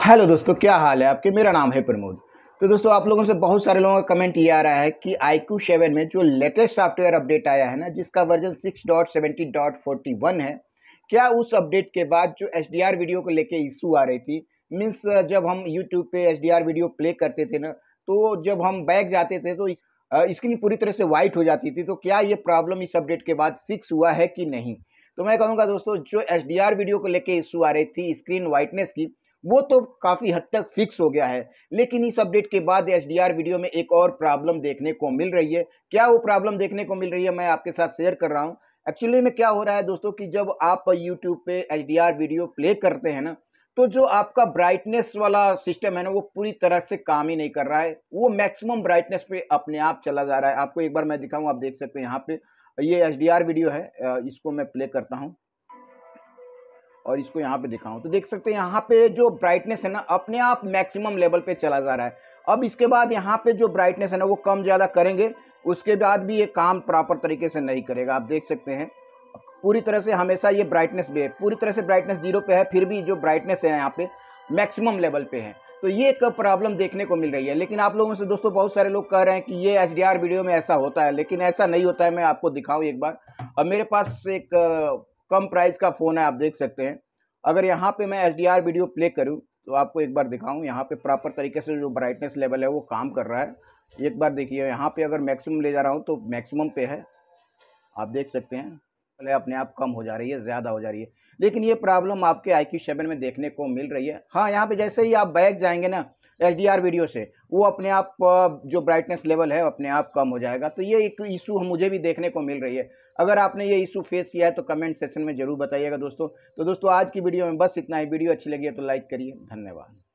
hello दोस्तों क्या हाल है आपके मेरा नाम है प्रमोद तो दोस्तों आप लोगों से बहुत सारे लोगों का कमेंट ये आ रहा है कि आई क्यू सेवन में जो लेटेस्ट सॉफ्टवेयर अपडेट आया है ना जिसका version six dot seventy dot forty one है क्या उस अपडेट के बाद जो एच डी आर वीडियो को लेके इशू आ रही थी मीन्स जब हम यूट्यूब पे H D R video play करते थे ना तो जब हम बैक जाते थे तो स्क्रीन पूरी तरह से वाइट हो जाती थी तो क्या ये प्रॉब्लम इस अपडेट के बाद फिक्स हुआ है कि नहीं तो मैं कहूँगा दोस्तों जो एच डी आर वीडियो को लेके इशू आ रही थी स्क्रीन वाइटनेस की वो तो काफ़ी हद तक फिक्स हो गया है लेकिन इस अपडेट के बाद एच वीडियो में एक और प्रॉब्लम देखने को मिल रही है क्या वो प्रॉब्लम देखने को मिल रही है मैं आपके साथ शेयर कर रहा हूँ एक्चुअली में क्या हो रहा है दोस्तों कि जब आप यूट्यूब पे एच वीडियो प्ले करते हैं ना तो जो आपका ब्राइटनेस वाला सिस्टम है ना वो पूरी तरह से काम ही नहीं कर रहा है वो मैक्सिमम ब्राइटनेस पे अपने आप चला जा रहा है आपको एक बार मैं दिखाऊं आप देख सकते हैं यहाँ पे ये एच वीडियो है इसको मैं प्ले करता हूँ और इसको यहाँ पे दिखाऊँ तो देख सकते हैं यहाँ पे जो ब्राइटनेस है ना अपने आप मैक्सिमम लेवल पे चला जा रहा है अब इसके बाद यहाँ पे जो ब्राइटनेस है ना वो कम ज़्यादा करेंगे उसके बाद भी ये काम प्रॉपर तरीके से नहीं करेगा आप देख सकते हैं पूरी तरह से हमेशा ये ब्राइटनेस भी है पूरी तरह से ब्राइटनेस जीरो पे है फिर भी जो ब्राइटनेस है यहाँ पे मैक्सिमम लेवल पे है तो ये एक प्रॉब्लम देखने को मिल रही है लेकिन आप लोगों से दोस्तों बहुत सारे लोग कह रहे हैं कि ये एच वीडियो में ऐसा होता है लेकिन ऐसा नहीं होता है मैं आपको दिखाऊँ एक बार अब मेरे पास एक कम प्राइस का फ़ोन है आप देख सकते हैं अगर यहाँ पे मैं एच वीडियो प्ले करूँ तो आपको एक बार दिखाऊँ यहाँ पे प्रॉपर तरीके से जो ब्राइटनेस लेवल है वो काम कर रहा है एक बार देखिए यहाँ पे अगर मैक्सिमम ले जा रहा हूँ तो मैक्सिमम पे है आप देख सकते हैं पहले अपने आप कम हो जा रही है ज़्यादा हो जा रही है लेकिन ये प्रॉब्लम आपके आई क्यू सेवन में देखने को मिल रही है हाँ यहाँ पर जैसे ही आप बैग जाएंगे ना एच वीडियो से वो अपने आप जो ब्राइटनेस लेवल है अपने आप कम हो जाएगा तो ये एक इशू मुझे भी देखने को मिल रही है अगर आपने ये इशू फेस किया है तो कमेंट सेक्शन में ज़रूर बताइएगा दोस्तों तो दोस्तों आज की वीडियो में बस इतना ही वीडियो अच्छी लगी है तो लाइक करिए धन्यवाद